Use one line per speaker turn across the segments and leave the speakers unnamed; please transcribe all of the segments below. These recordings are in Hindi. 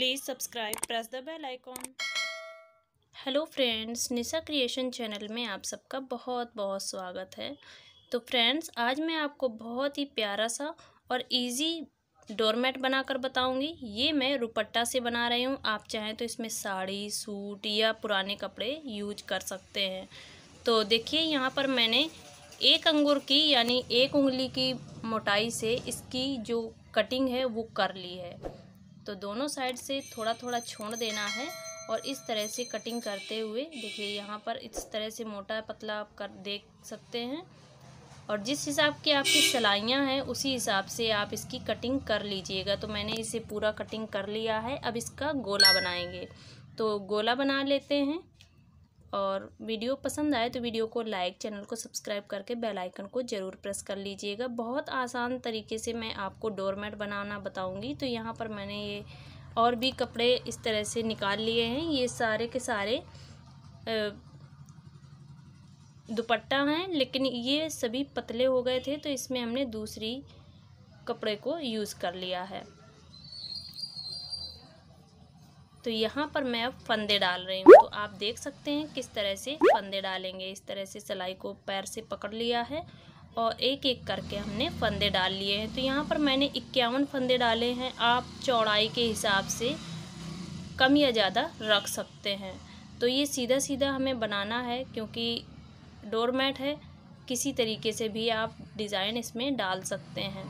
please subscribe press the bell icon hello friends Nisha creation channel में आप सबका बहुत बहुत स्वागत है तो फ्रेंड्स आज मैं आपको बहुत ही प्यारा सा और इजी डोरमेट बनाकर बताऊंगी ये मैं रुपट्टा से बना रही हूँ आप चाहें तो इसमें साड़ी सूट या पुराने कपड़े यूज कर सकते हैं तो देखिए यहाँ पर मैंने एक अंगूर की यानी एक उंगली की मोटाई से इसकी जो कटिंग है वो कर ली है तो दोनों साइड से थोड़ा थोड़ा छोड़ देना है और इस तरह से कटिंग करते हुए देखिए यहाँ पर इस तरह से मोटा पतला आप कर देख सकते हैं और जिस हिसाब की आपकी सलाइयाँ हैं उसी हिसाब से आप इसकी कटिंग कर लीजिएगा तो मैंने इसे पूरा कटिंग कर लिया है अब इसका गोला बनाएंगे तो गोला बना लेते हैं और वीडियो पसंद आए तो वीडियो को लाइक चैनल को सब्सक्राइब करके बेल आइकन को ज़रूर प्रेस कर लीजिएगा बहुत आसान तरीके से मैं आपको डोरमेट बनाना बताऊंगी तो यहाँ पर मैंने ये और भी कपड़े इस तरह से निकाल लिए हैं ये सारे के सारे दुपट्टा हैं लेकिन ये सभी पतले हो गए थे तो इसमें हमने दूसरी कपड़े को यूज़ कर लिया है तो यहाँ पर मैं अब फंदे डाल रही हूँ तो आप देख सकते हैं किस तरह से फंदे डालेंगे इस तरह से सिलाई को पैर से पकड़ लिया है और एक एक करके हमने फंदे डाल लिए हैं तो यहाँ पर मैंने इक्यावन फंदे डाले हैं आप चौड़ाई के हिसाब से कम या ज़्यादा रख सकते हैं तो ये सीधा सीधा हमें बनाना है क्योंकि डोरमेट है किसी तरीके से भी आप डिज़ाइन इसमें डाल सकते हैं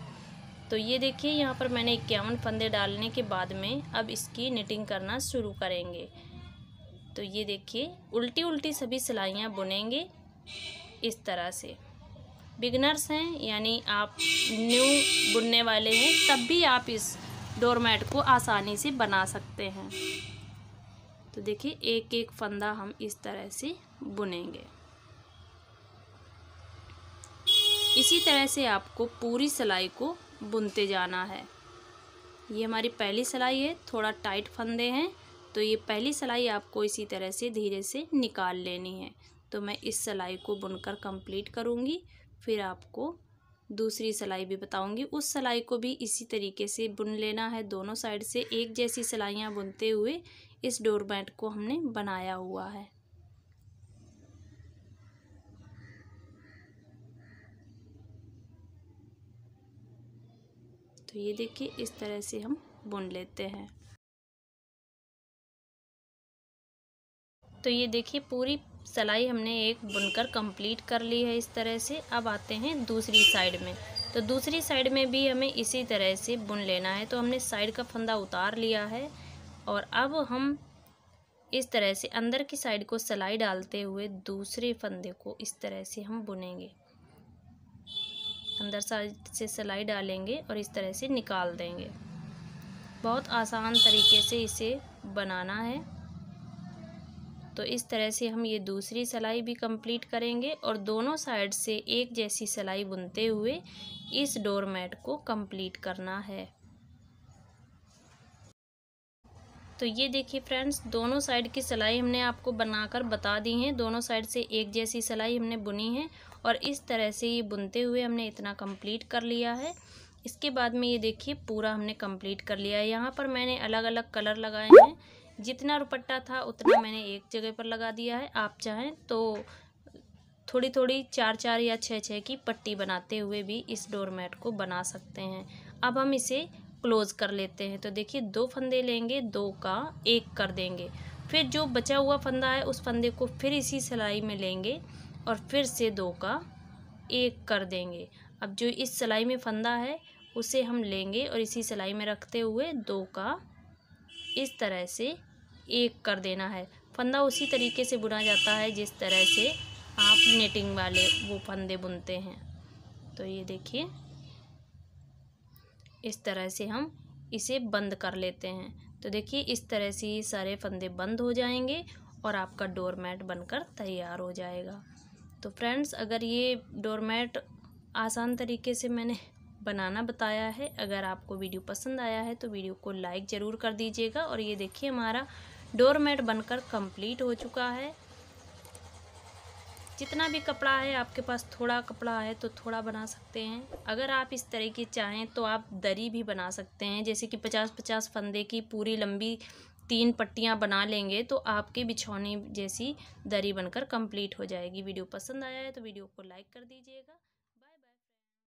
तो ये देखिए यहाँ पर मैंने इक्यावन फंदे डालने के बाद में अब इसकी निटिंग करना शुरू करेंगे तो ये देखिए उल्टी उल्टी सभी सिलाइयाँ बुनेंगे इस तरह से बिगनर्स हैं यानी आप न्यू बुनने वाले हैं तब भी आप इस डोरमेट को आसानी से बना सकते हैं तो देखिए एक एक फंदा हम इस तरह से बुनेंगे इसी तरह से आपको पूरी सिलाई को बुनते जाना है ये हमारी पहली सिलाई है थोड़ा टाइट फंदे हैं तो ये पहली सिलाई आपको इसी तरह से धीरे से निकाल लेनी है तो मैं इस सिलाई को बुनकर कंप्लीट करूँगी फिर आपको दूसरी सिलाई भी बताऊँगी उस सिलाई को भी इसी तरीके से बुन लेना है दोनों साइड से एक जैसी सिलाइयाँ बुनते हुए इस डोरमेट को हमने बनाया हुआ है तो ये देखिए इस तरह से हम बुन लेते हैं तो ये देखिए पूरी सलाई हमने एक बुनकर कंप्लीट कर ली है इस तरह से अब आते हैं दूसरी साइड में तो दूसरी साइड में भी हमें इसी तरह से बुन लेना है तो हमने साइड का फंदा उतार लिया है और अब हम इस तरह से अंदर की साइड को सलाई डालते हुए दूसरे फंदे को इस तरह से हम बुनेंगे अंदर साइड से सिलाई डालेंगे और इस तरह से निकाल देंगे बहुत आसान तरीके से इसे बनाना है तो इस तरह से हम ये दूसरी सिलाई भी कंप्लीट करेंगे और दोनों साइड से एक जैसी सिलाई बुनते हुए इस डोर मैट को कंप्लीट करना है तो ये देखिए फ्रेंड्स दोनों साइड की सिलाई हमने आपको बनाकर बता दी हैं दोनों साइड से एक जैसी सिलाई हमने बुनी है और इस तरह से ये बुनते हुए हमने इतना कंप्लीट कर लिया है इसके बाद में ये देखिए पूरा हमने कंप्लीट कर लिया है यहाँ पर मैंने अलग अलग कलर लगाए हैं जितना दुपट्टा था उतना मैंने एक जगह पर लगा दिया है आप चाहें तो थोड़ी थोड़ी चार चार या छः छः की पट्टी बनाते हुए भी इस डोरमेट को बना सकते हैं अब हम इसे क्लोज़ कर लेते हैं तो देखिए दो फंदे लेंगे दो का एक कर देंगे फिर जो बचा हुआ फंदा है उस फंदे को फिर इसी सिलाई में लेंगे और फिर से दो का एक कर देंगे अब जो इस सिलाई में फंदा है उसे हम लेंगे और इसी सिलाई में रखते हुए दो का इस तरह से एक कर देना है फंदा उसी तरीके से बुना जाता है जिस तरह से आप नेटिंग वाले वो फंदे बुनते हैं तो ये देखिए इस तरह से हम इसे बंद कर लेते हैं तो देखिए इस तरह से ये सारे फंदे बंद हो जाएंगे और आपका डोरमेट बनकर तैयार हो जाएगा तो फ्रेंड्स अगर ये डोरमेट आसान तरीके से मैंने बनाना बताया है अगर आपको वीडियो पसंद आया है तो वीडियो को लाइक ज़रूर कर दीजिएगा और ये देखिए हमारा डोरमेट बनकर कंप्लीट हो चुका है जितना भी कपड़ा है आपके पास थोड़ा कपड़ा है तो थोड़ा बना सकते हैं अगर आप इस तरह की चाहें तो आप दरी भी बना सकते हैं जैसे कि पचास पचास फंदे की पूरी लंबी तीन पट्टियाँ बना लेंगे तो आपके बिछौने जैसी दरी बनकर कंप्लीट हो जाएगी वीडियो पसंद आया है तो वीडियो को लाइक कर दीजिएगा